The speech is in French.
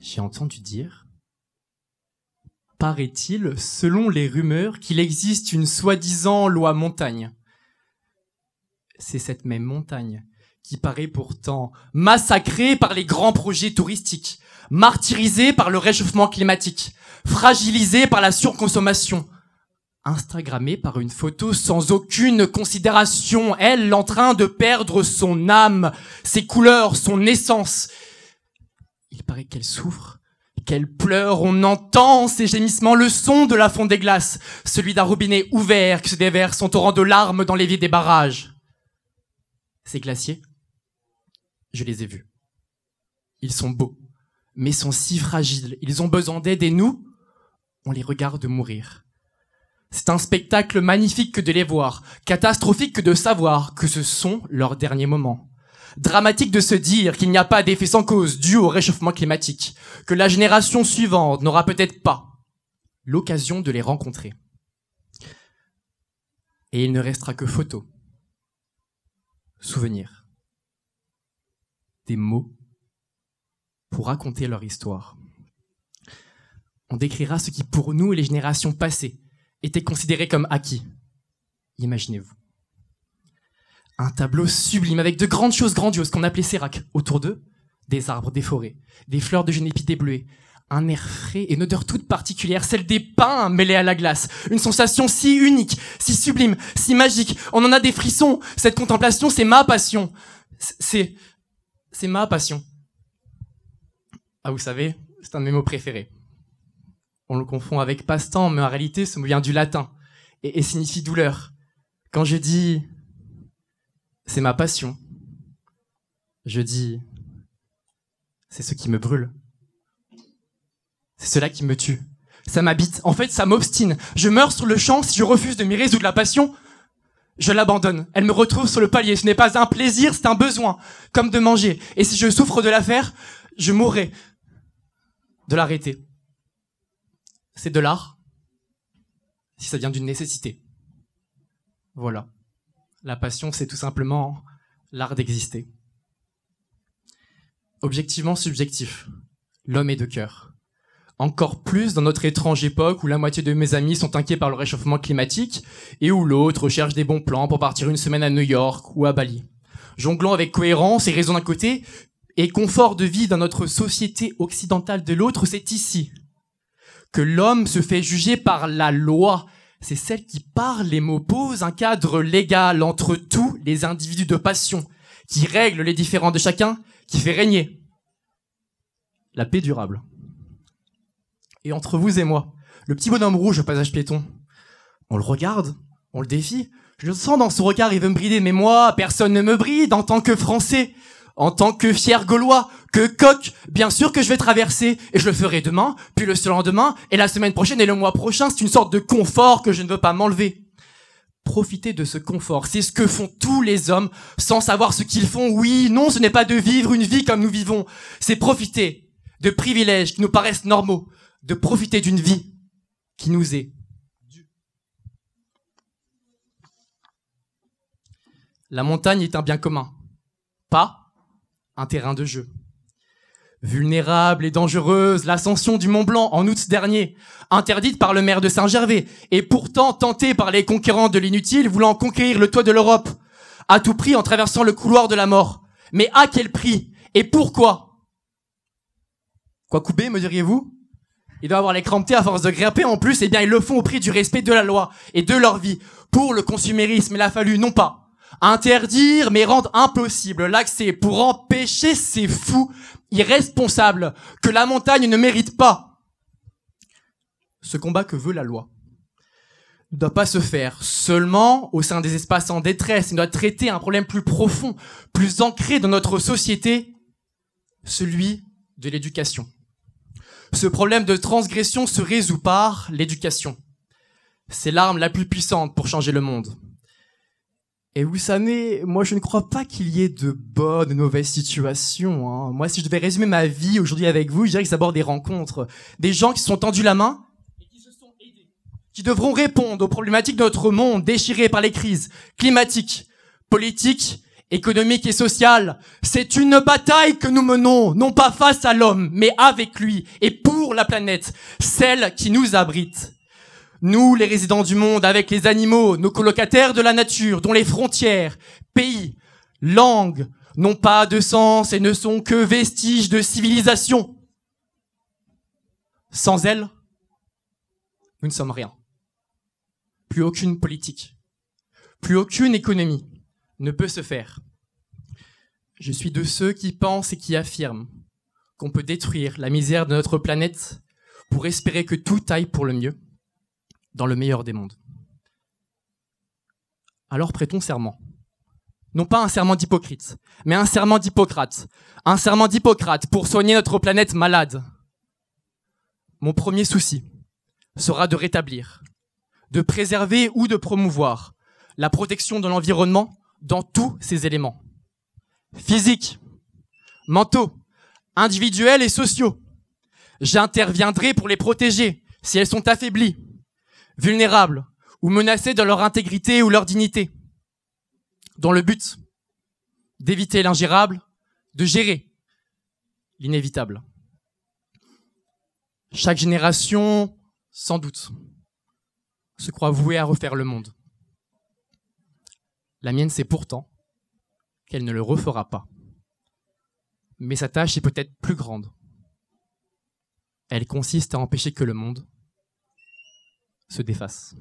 J'ai entendu dire, paraît-il, selon les rumeurs, qu'il existe une soi-disant loi montagne. C'est cette même montagne qui paraît pourtant massacrée par les grands projets touristiques, martyrisée par le réchauffement climatique, fragilisée par la surconsommation, Instagrammée par une photo sans aucune considération, elle en train de perdre son âme, ses couleurs, son essence, il paraît qu'elle souffre, qu'elle pleure, on entend ces gémissements, le son de la fonte des glaces, celui d'un robinet ouvert qui se déverse son torrent de larmes dans les vies des barrages. Ces glaciers, je les ai vus. Ils sont beaux, mais sont si fragiles, ils ont besoin d'aide et nous, on les regarde mourir. C'est un spectacle magnifique que de les voir, catastrophique que de savoir que ce sont leurs derniers moments. Dramatique de se dire qu'il n'y a pas d'effet sans cause dû au réchauffement climatique, que la génération suivante n'aura peut-être pas l'occasion de les rencontrer. Et il ne restera que photos, souvenirs, des mots pour raconter leur histoire. On décrira ce qui pour nous et les générations passées était considéré comme acquis. Imaginez-vous. Un tableau sublime avec de grandes choses grandioses qu'on appelait sérac. Autour d'eux, des arbres, des forêts, des fleurs de génépité débluées. un air frais et une odeur toute particulière, celle des pains mêlés à la glace. Une sensation si unique, si sublime, si magique. On en a des frissons. Cette contemplation, c'est ma passion. C'est, c'est ma passion. Ah, vous savez, c'est un de mes mots préférés. On le confond avec passe-temps, mais en réalité, ce mot vient du latin et signifie douleur. Quand je dis c'est ma passion. Je dis, c'est ce qui me brûle. C'est cela qui me tue. Ça m'habite. En fait, ça m'obstine. Je meurs sur le champ si je refuse de m'y résoudre la passion. Je l'abandonne. Elle me retrouve sur le palier. Ce n'est pas un plaisir, c'est un besoin. Comme de manger. Et si je souffre de l'affaire, je mourrai. De l'arrêter. C'est de l'art. Si ça vient d'une nécessité. Voilà. La passion, c'est tout simplement l'art d'exister. Objectivement subjectif, l'homme est de cœur. Encore plus dans notre étrange époque où la moitié de mes amis sont inquiets par le réchauffement climatique et où l'autre cherche des bons plans pour partir une semaine à New York ou à Bali. Jonglant avec cohérence et raison d'un côté et confort de vie dans notre société occidentale de l'autre, c'est ici que l'homme se fait juger par la loi c'est celle qui, parle les mots, pose un cadre légal entre tous les individus de passion, qui règle les différends de chacun, qui fait régner. La paix durable. Et entre vous et moi, le petit bonhomme rouge au passage piéton, on le regarde, on le défie, je le sens dans son regard, il veut me brider, mais moi, personne ne me bride en tant que Français en tant que fier gaulois, que coq, bien sûr que je vais traverser, et je le ferai demain, puis le lendemain, et la semaine prochaine, et le mois prochain, c'est une sorte de confort que je ne veux pas m'enlever. Profiter de ce confort, c'est ce que font tous les hommes, sans savoir ce qu'ils font. Oui, non, ce n'est pas de vivre une vie comme nous vivons, c'est profiter de privilèges qui nous paraissent normaux, de profiter d'une vie qui nous est La montagne est un bien commun. Pas un terrain de jeu. Vulnérable et dangereuse, l'ascension du Mont Blanc en août dernier, interdite par le maire de Saint-Gervais, et pourtant tentée par les conquérants de l'inutile voulant conquérir le toit de l'Europe, à tout prix en traversant le couloir de la mort. Mais à quel prix Et pourquoi Quoi couper, me diriez-vous Ils doivent avoir les cramptés à force de grimper en plus, et eh bien ils le font au prix du respect de la loi et de leur vie, pour le consumérisme et la fallu non pas Interdire, mais rendre impossible l'accès pour empêcher ces fous irresponsables que la montagne ne mérite pas. Ce combat que veut la loi ne doit pas se faire seulement au sein des espaces en détresse, il doit traiter un problème plus profond, plus ancré dans notre société, celui de l'éducation. Ce problème de transgression se résout par l'éducation. C'est l'arme la plus puissante pour changer le monde. Et vous savez, moi je ne crois pas qu'il y ait de bonnes et mauvaises situations. Hein. Moi, si je devais résumer ma vie aujourd'hui avec vous, je dirais que ça d'abord des rencontres. Des gens qui se sont tendus la main et qui se sont aidés. Qui devront répondre aux problématiques de notre monde déchiré par les crises climatiques, politiques, économiques et sociales. C'est une bataille que nous menons, non pas face à l'homme, mais avec lui et pour la planète, celle qui nous abrite. Nous, les résidents du monde, avec les animaux, nos colocataires de la nature, dont les frontières, pays, langues, n'ont pas de sens et ne sont que vestiges de civilisation. Sans elles, nous ne sommes rien. Plus aucune politique, plus aucune économie ne peut se faire. Je suis de ceux qui pensent et qui affirment qu'on peut détruire la misère de notre planète pour espérer que tout aille pour le mieux dans le meilleur des mondes. Alors prêtons serment. Non pas un serment d'hypocrite, mais un serment d'Hippocrate. Un serment d'Hippocrate pour soigner notre planète malade. Mon premier souci sera de rétablir, de préserver ou de promouvoir la protection de l'environnement dans tous ses éléments. Physiques, mentaux, individuels et sociaux. J'interviendrai pour les protéger si elles sont affaiblies vulnérables ou menacés dans leur intégrité ou leur dignité, dans le but d'éviter l'ingérable, de gérer l'inévitable. Chaque génération, sans doute, se croit vouée à refaire le monde. La mienne sait pourtant qu'elle ne le refera pas. Mais sa tâche est peut-être plus grande. Elle consiste à empêcher que le monde se défasse